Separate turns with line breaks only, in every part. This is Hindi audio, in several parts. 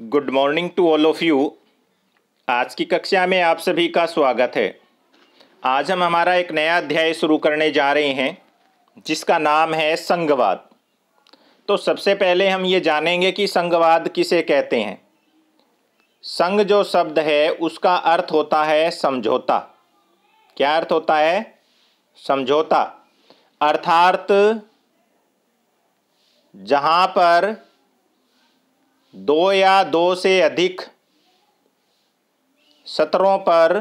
good morning to all of you आज की कक्षा में आप सभी का स्वागत है आज हम हमारा एक नया अध्याय शुरू करने जा रहे हैं जिसका नाम है संघवाद तो सबसे पहले हम ये जानेंगे कि संघवाद किसे कहते हैं संघ जो शब्द है उसका अर्थ होता है समझौता क्या अर्थ होता है समझौता अर्थात जहाँ पर दो या दो से अधिक सत्रों पर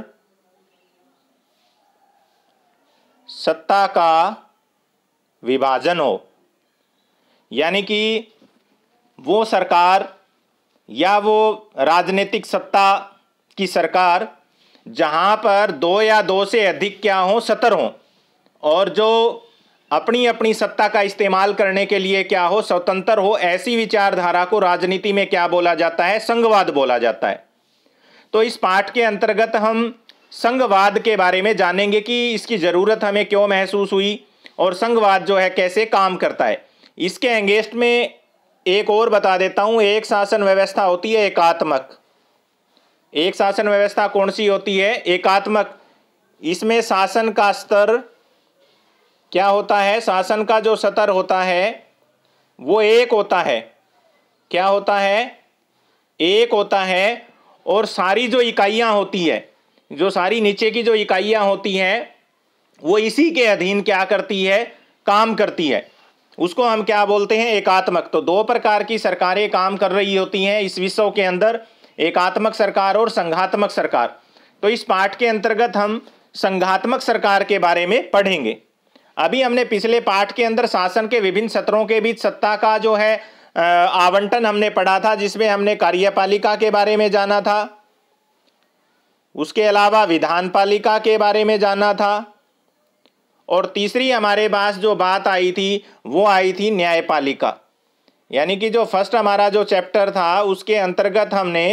सत्ता का विभाजन हो यानी कि वो सरकार या वो राजनीतिक सत्ता की सरकार जहाँ पर दो या दो से अधिक क्या हो सत्र हों और जो अपनी अपनी सत्ता का इस्तेमाल करने के लिए क्या हो स्वतंत्र हो ऐसी विचारधारा को राजनीति में क्या बोला जाता है संघवाद बोला जाता है तो इस पाठ के अंतर्गत हम संघवाद के बारे में जानेंगे कि इसकी ज़रूरत हमें क्यों महसूस हुई और संघवाद जो है कैसे काम करता है इसके अंगेस्ट में एक और बता देता हूं एक शासन व्यवस्था होती है एकात्मक एक शासन व्यवस्था कौन सी होती है एकात्मक इसमें शासन का स्तर क्या होता है शासन का जो सतर होता है वो एक होता है क्या होता है एक होता है और सारी जो इकाइयाँ होती है जो सारी नीचे की जो इकाइयाँ होती हैं वो इसी के अधीन क्या करती है काम करती है उसको हम क्या बोलते हैं एकात्मक तो दो प्रकार की सरकारें काम कर रही होती हैं इस विश्व के अंदर एकात्मक सरकार और संघात्मक सरकार तो इस पाठ के अंतर्गत हम संघात्मक सरकार के बारे में पढ़ेंगे अभी हमने पिछले पाठ के अंदर शासन के विभिन्न सत्रों के बीच सत्ता का जो है आवंटन हमने पढ़ा था जिसमें हमने कार्यपालिका के बारे में जाना था उसके अलावा विधान पालिका के बारे में जाना था और तीसरी हमारे पास जो बात आई थी वो आई थी न्यायपालिका यानी कि जो फर्स्ट हमारा जो चैप्टर था उसके अंतर्गत हमने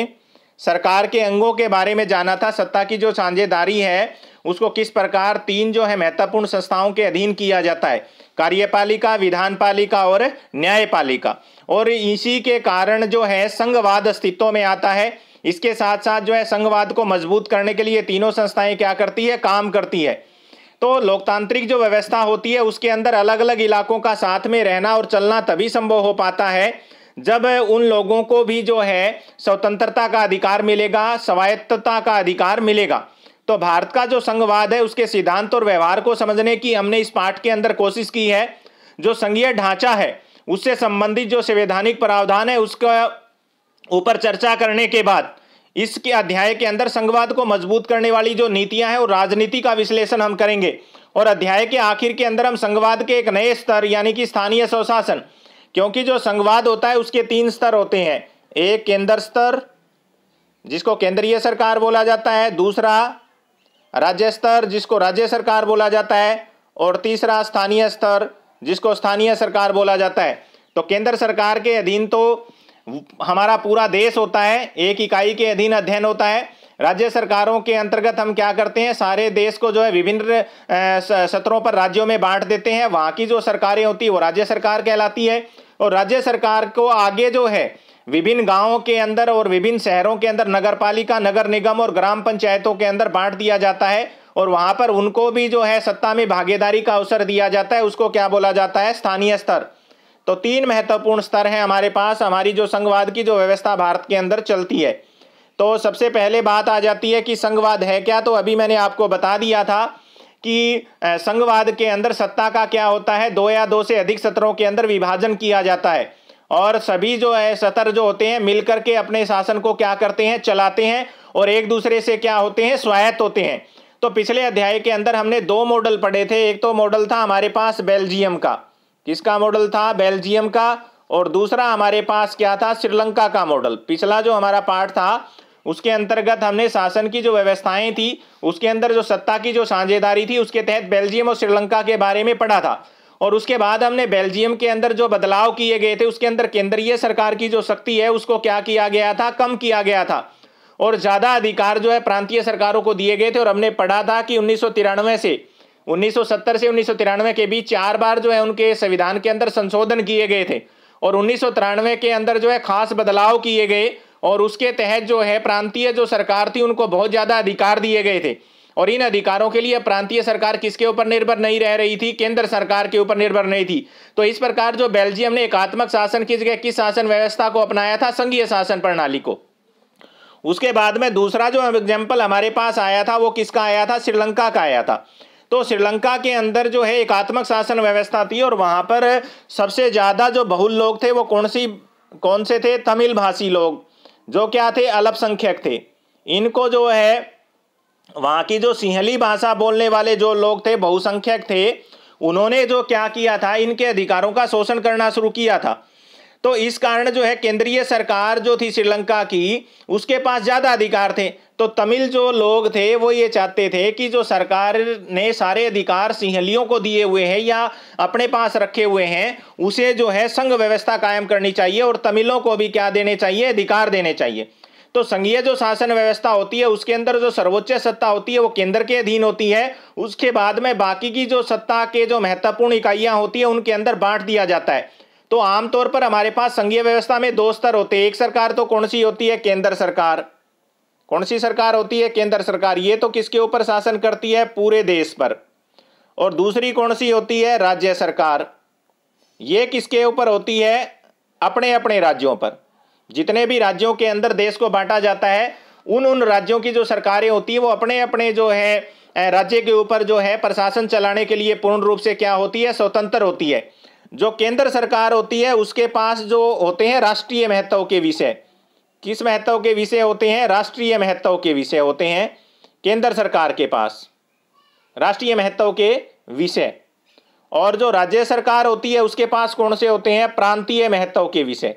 सरकार के अंगों के बारे में जाना था सत्ता की जो साझेदारी है उसको किस प्रकार तीन जो है महत्वपूर्ण संस्थाओं के अधीन किया जाता है कार्यपालिका विधानपालिका और न्यायपालिका और इसी के कारण जो है संघवाद अस्तित्व में आता है इसके साथ साथ जो है संघवाद को मजबूत करने के लिए तीनों संस्थाएं क्या करती है काम करती है तो लोकतांत्रिक जो व्यवस्था होती है उसके अंदर अलग अलग इलाकों का साथ में रहना और चलना तभी संभव हो पाता है जब उन लोगों को भी जो है स्वतंत्रता का अधिकार मिलेगा स्वायत्तता का अधिकार मिलेगा तो भारत का जो संघवाद है उसके सिद्धांत और व्यवहार को समझने की हमने इस पाठ के अंदर कोशिश की है जो संघीय ढांचा है उससे संबंधित जो संवैधानिक प्रावधान है उसका ऊपर चर्चा करने के बाद इसके अध्याय के अंदर संघवाद को मजबूत करने वाली जो नीतियां हैं और राजनीति का विश्लेषण हम करेंगे और अध्याय के आखिर के अंदर हम संघवाद के एक नए स्तर यानी कि स्थानीय स्वशासन क्योंकि जो संघवाद होता है उसके तीन स्तर होते हैं एक केंद्र स्तर जिसको केंद्रीय सरकार बोला जाता है दूसरा राज्य स्तर जिसको राज्य सरकार बोला जाता है और तीसरा स्थानीय स्तर जिसको स्थानीय सरकार बोला जाता है तो केंद्र सरकार के अधीन तो हमारा पूरा देश होता है एक इकाई के अधीन अध्ययन होता है राज्य सरकारों के अंतर्गत हम क्या करते हैं सारे देश को जो है विभिन्न सत्रों पर राज्यों में बांट देते हैं वहाँ की जो सरकारें होती है वो राज्य सरकार कहलाती है और राज्य सरकार को आगे जो है विभिन्न गांवों के अंदर और विभिन्न शहरों के अंदर नगर पालिका नगर निगम और ग्राम पंचायतों के अंदर बांट दिया जाता है और वहां पर उनको भी जो है सत्ता में भागीदारी का अवसर दिया जाता है उसको क्या बोला जाता है स्थानीय स्तर तो तीन महत्वपूर्ण स्तर हैं हमारे पास हमारी जो संघवाद की जो व्यवस्था भारत के अंदर चलती है तो सबसे पहले बात आ जाती है कि संघवाद है क्या तो अभी मैंने आपको बता दिया था कि संघवाद के अंदर सत्ता का क्या होता है दो या दो से अधिक सत्रों के अंदर विभाजन किया जाता है और सभी जो है सतर जो होते हैं मिलकर के अपने शासन को क्या करते हैं चलाते हैं और एक दूसरे से क्या होते हैं स्वायत्त होते हैं तो पिछले अध्याय के अंदर हमने दो मॉडल पढ़े थे एक तो मॉडल था हमारे पास बेल्जियम का किसका मॉडल था बेल्जियम का और दूसरा हमारे पास क्या था श्रीलंका का मॉडल पिछला जो हमारा पार्ट था उसके अंतर्गत हमने शासन की जो व्यवस्थाएं थी उसके अंदर जो सत्ता की जो साझेदारी थी उसके तहत बेल्जियम और श्रीलंका के बारे में पढ़ा था और उसके बाद हमने बेल्जियम के अंदर जो बदलाव किए गए थे उसके अंदर केंद्रीय सरकार की जो शक्ति है उसको क्या किया गया था कम किया गया था और ज़्यादा अधिकार जो है प्रांतीय सरकारों को दिए गए थे और हमने पढ़ा था कि उन्नीस से 1970 से उन्नीस के बीच चार बार जो है उनके संविधान के अंदर संशोधन किए गए थे और उन्नीस के अंदर जो है खास बदलाव किए गए और उसके तहत जो है प्रांतीय जो सरकार थी उनको बहुत ज़्यादा अधिकार दिए गए थे और इन अधिकारों के लिए प्रांतीय सरकार किसके ऊपर निर्भर नहीं रह रही थी केंद्र सरकार के ऊपर निर्भर नहीं थी तो इस प्रकार जो बेल्जियम ने एकात्मक शासन किस गए किस शासन व्यवस्था को अपनाया था संघीय शासन प्रणाली को उसके बाद में दूसरा जो एग्जाम्पल हमारे पास आया था वो किसका आया था श्रीलंका का आया था तो श्रीलंका के अंदर जो है एकात्मक शासन व्यवस्था थी और वहाँ पर सबसे ज़्यादा जो बहुल लोग थे वो कौन सी कौन से थे तमिल भाषी लोग जो क्या थे अल्पसंख्यक थे इनको जो है वहाँ की जो सिंहली भाषा बोलने वाले जो लोग थे बहुसंख्यक थे उन्होंने जो क्या किया था इनके अधिकारों का शोषण करना शुरू किया था तो इस कारण जो है केंद्रीय सरकार जो थी श्रीलंका की उसके पास ज़्यादा अधिकार थे तो तमिल जो लोग थे वो ये चाहते थे कि जो सरकार ने सारे अधिकार सिंहलियों को दिए हुए हैं या अपने पास रखे हुए हैं उसे जो है संघ व्यवस्था कायम करनी चाहिए और तमिलों को भी क्या देने चाहिए अधिकार देने चाहिए तो संघीय जो शासन व्यवस्था होती है उसके अंदर जो सर्वोच्च सत्ता होती है वो केंद्र के अधीन होती है उसके बाद में बाकी की जो सत्ता के जो महत्वपूर्ण इकाइयां होती है उनके अंदर बांट दिया जाता है तो आमतौर पर हमारे पास संघीय व्यवस्था में दो स्तर होते हैं एक सरकार तो कौन सी होती है केंद्र सरकार कौन सी सरकार होती है केंद्र सरकार ये तो किसके ऊपर शासन करती है पूरे देश पर और दूसरी कौन सी होती है राज्य सरकार ये किसके ऊपर होती है अपने अपने राज्यों पर जितने भी राज्यों के अंदर देश को बांटा जाता है उन उन राज्यों की जो सरकारें होती हैं वो अपने अपने जो है राज्य के ऊपर जो है प्रशासन चलाने के लिए पूर्ण रूप से क्या होती है स्वतंत्र होती है जो केंद्र सरकार होती है उसके पास जो होते हैं राष्ट्रीय महत्व के विषय किस महत्व के विषय होते हैं राष्ट्रीय महत्व के विषय होते हैं केंद्र सरकार के पास राष्ट्रीय महत्व के विषय और जो राज्य सरकार होती है उसके पास कौन से होते हैं प्रांतीय महत्व के विषय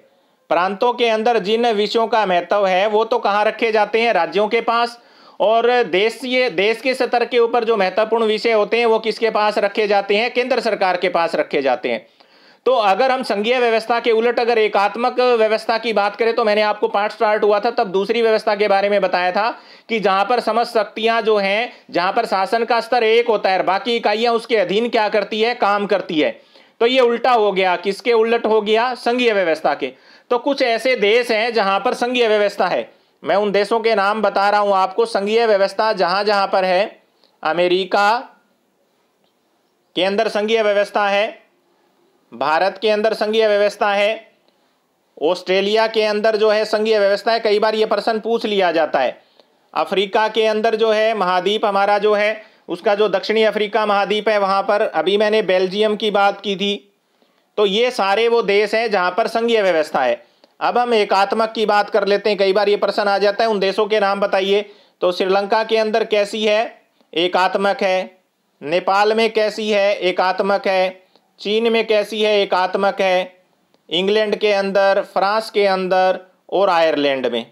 प्रांतों के अंदर जिन विषयों का महत्व है वो तो कहाँ रखे जाते हैं राज्यों के पास और देशीय देश के स्तर के ऊपर जो महत्वपूर्ण विषय होते हैं वो किसके पास रखे जाते हैं केंद्र सरकार के पास रखे जाते हैं तो अगर हम संघीय व्यवस्था के उलट अगर एकात्मक व्यवस्था की बात करें तो मैंने आपको पाठ स्टार्ट हुआ था तब दूसरी व्यवस्था के बारे में बताया था कि जहां पर समस्त शक्तियां जो हैं जहां पर शासन का स्तर एक होता है बाकी इकाइयां उसके अधीन क्या करती है काम करती है तो ये उल्टा हो गया किसके उलट हो गया संघीय व्यवस्था के तो कुछ ऐसे देश हैं जहां पर संघीय व्यवस्था है मैं उन देशों के नाम बता रहा हूं आपको संघीय व्यवस्था जहां जहां पर है अमेरिका के अंदर संघीय व्यवस्था है भारत के अंदर संघीय व्यवस्था है ऑस्ट्रेलिया के अंदर जो है संघीय व्यवस्था है कई बार ये प्रश्न पूछ लिया जाता है अफ्रीका के अंदर जो है महाद्वीप हमारा जो है उसका जो दक्षिणी अफ्रीका महाद्वीप है वहाँ पर अभी मैंने बेल्जियम की बात की थी तो ये सारे वो देश हैं जहाँ पर संघीय व्यवस्था है अब हम एकात्मक की बात कर लेते हैं कई बार ये प्रश्न आ जाता है उन देशों के नाम बताइए तो श्रीलंका के अंदर कैसी है एकात्मक है नेपाल में कैसी है एकात्मक है चीन में कैसी है एकात्मक है इंग्लैंड के अंदर फ्रांस के अंदर और आयरलैंड में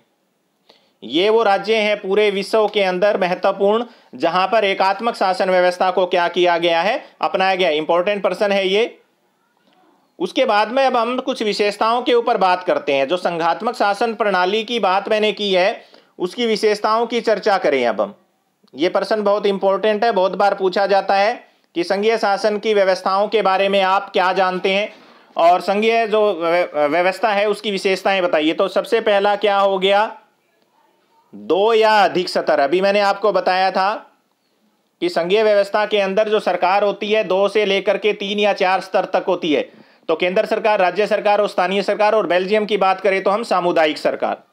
ये वो राज्य हैं पूरे विश्व के अंदर महत्वपूर्ण जहां पर एकात्मक शासन व्यवस्था को क्या किया गया है अपनाया गया इंपॉर्टेंट पर्सन है ये उसके बाद में अब हम कुछ विशेषताओं के ऊपर बात करते हैं जो संघात्मक शासन प्रणाली की बात मैंने की है उसकी विशेषताओं की चर्चा करें अब हम ये पर्सन बहुत इंपॉर्टेंट है बहुत बार पूछा जाता है कि संघीय शासन की व्यवस्थाओं के बारे में आप क्या जानते हैं और संघीय जो व्यवस्था है उसकी विशेषताएं बताइए तो सबसे पहला क्या हो गया दो या अधिक सतर अभी मैंने आपको बताया था कि संघीय व्यवस्था के अंदर जो सरकार होती है दो से लेकर के तीन या चार स्तर तक होती है तो केंद्र सरकार राज्य सरकार और स्थानीय सरकार और बेल्जियम की बात करें तो हम सामुदायिक सरकार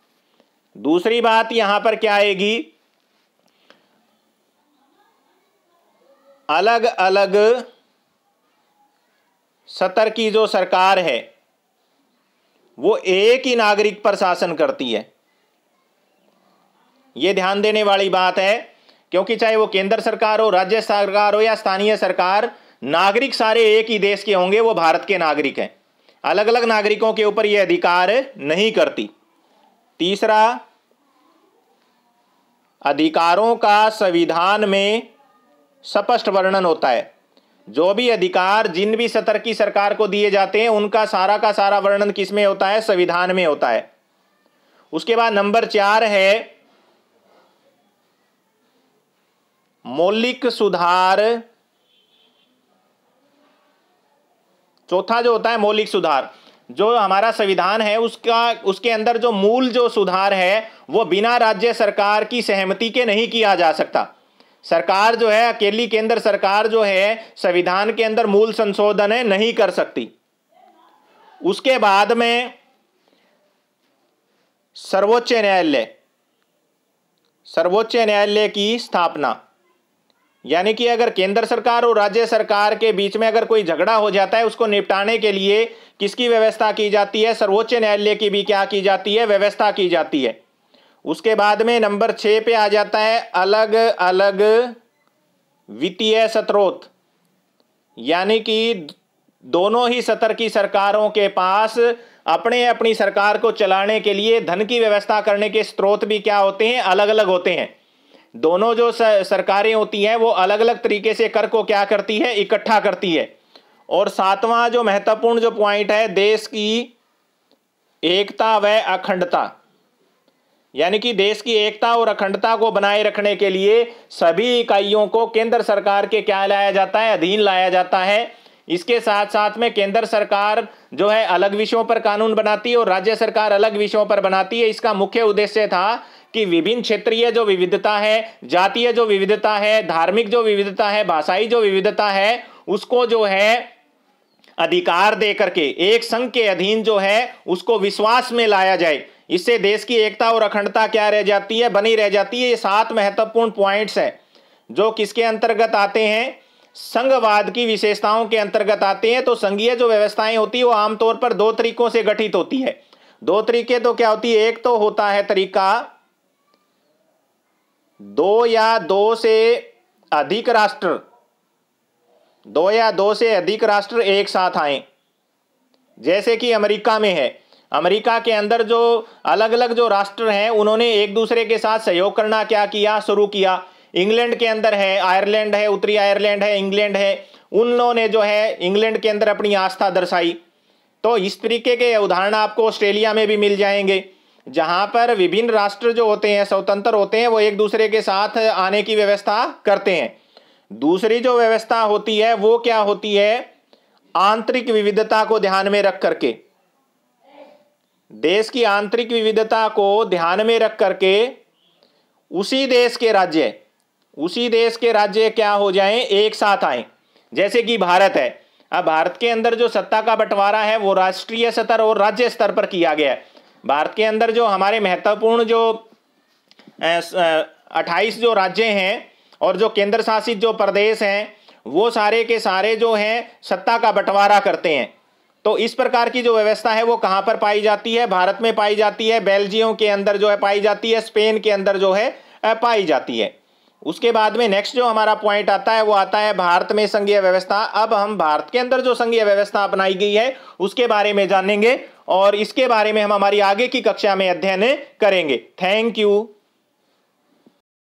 दूसरी बात यहां पर क्या आएगी अलग अलग सतर की जो सरकार है वो एक ही नागरिक पर शासन करती है ये ध्यान देने वाली बात है क्योंकि चाहे वो केंद्र सरकार हो राज्य सरकार हो या स्थानीय सरकार नागरिक सारे एक ही देश के होंगे वो भारत के नागरिक हैं अलग अलग नागरिकों के ऊपर ये अधिकार नहीं करती तीसरा अधिकारों का संविधान में स्पष्ट वर्णन होता है जो भी अधिकार जिन भी सतर की सरकार को दिए जाते हैं उनका सारा का सारा वर्णन किस में होता है संविधान में होता है उसके बाद नंबर चार है मौलिक सुधार चौथा जो होता है मौलिक सुधार जो हमारा संविधान है उसका उसके अंदर जो मूल जो सुधार है वो बिना राज्य सरकार की सहमति के नहीं किया जा सकता सरकार जो है अकेली केंद्र सरकार जो है संविधान के अंदर मूल संशोधन है नहीं कर सकती उसके बाद में सर्वोच्च न्यायालय सर्वोच्च न्यायालय की स्थापना यानी कि अगर केंद्र सरकार और राज्य सरकार के बीच में अगर कोई झगड़ा हो जाता है उसको निपटाने के लिए किसकी व्यवस्था की जाती है सर्वोच्च न्यायालय की भी क्या की जाती है व्यवस्था की जाती है उसके बाद में नंबर छः पे आ जाता है अलग अलग वित्तीय स्रोत यानी कि दोनों ही सतर की सरकारों के पास अपने अपनी सरकार को चलाने के लिए धन की व्यवस्था करने के स्रोत भी क्या होते हैं अलग अलग होते हैं दोनों जो सरकारें होती हैं वो अलग अलग तरीके से कर को क्या करती है इकट्ठा करती है और सातवां जो महत्वपूर्ण जो पॉइंट है देश की एकता व अखंडता यानी कि देश की एकता और अखंडता को बनाए रखने के लिए सभी इकाइयों को केंद्र सरकार के क्या लाया जाता है अधीन लाया जाता है इसके साथ साथ में केंद्र सरकार जो है अलग विषयों पर कानून बनाती है और राज्य सरकार अलग विषयों पर बनाती है इसका मुख्य उद्देश्य था कि विभिन्न क्षेत्रीय जो विविधता है जातीय जो विविधता है धार्मिक जो विविधता है भाषाई जो विविधता है उसको जो है अधिकार दे करके एक संघ के अधीन जो है उसको विश्वास में लाया जाए इससे देश की एकता और अखंडता क्या रह जाती है बनी रह जाती है ये सात महत्वपूर्ण पॉइंट्स है जो किसके अंतर्गत आते हैं संघवाद की विशेषताओं के अंतर्गत आते हैं तो संघीय जो व्यवस्थाएं होती है वो आमतौर पर दो तरीकों से गठित होती है दो तरीके तो क्या होती है एक तो होता है तरीका दो या दो से अधिक राष्ट्र दो या दो से अधिक राष्ट्र एक साथ आए जैसे कि अमेरिका में है अमेरिका के अंदर जो अलग अलग जो राष्ट्र हैं उन्होंने एक दूसरे के साथ सहयोग करना क्या किया शुरू किया इंग्लैंड के अंदर है आयरलैंड है उत्तरी आयरलैंड है इंग्लैंड है उन लोगों ने जो है इंग्लैंड के अंदर अपनी आस्था दर्शाई तो इस तरीके के उदाहरण आपको ऑस्ट्रेलिया में भी मिल जाएंगे जहाँ पर विभिन्न राष्ट्र जो होते हैं स्वतंत्र होते हैं वो एक दूसरे के साथ आने की व्यवस्था करते हैं दूसरी जो व्यवस्था होती है वो क्या होती है आंतरिक विविधता को ध्यान में रख करके देश की आंतरिक विविधता को ध्यान में रख करके उसी देश के राज्य उसी देश के राज्य क्या हो जाएं एक साथ आए जैसे कि भारत है अब भारत के अंदर जो सत्ता का बंटवारा है वो राष्ट्रीय स्तर और राज्य स्तर पर किया गया है भारत के अंदर जो हमारे महत्वपूर्ण जो अट्ठाईस जो राज्य हैं और जो केंद्र शासित जो प्रदेश हैं वो सारे के सारे जो हैं सत्ता का बंटवारा करते हैं तो इस प्रकार की जो व्यवस्था है वो कहाँ पर पाई जाती है भारत में पाई जाती है बेल्जियम के अंदर जो है पाई जाती है स्पेन के अंदर जो है पाई जाती है उसके बाद में नेक्स्ट जो हमारा पॉइंट आता है वो आता है भारत में संघीय व्यवस्था अब हम भारत के अंदर जो संघीय व्यवस्था अपनाई गई है उसके बारे में जानेंगे और इसके बारे में हम हमारी आगे की कक्षा में अध्ययन करेंगे थैंक यू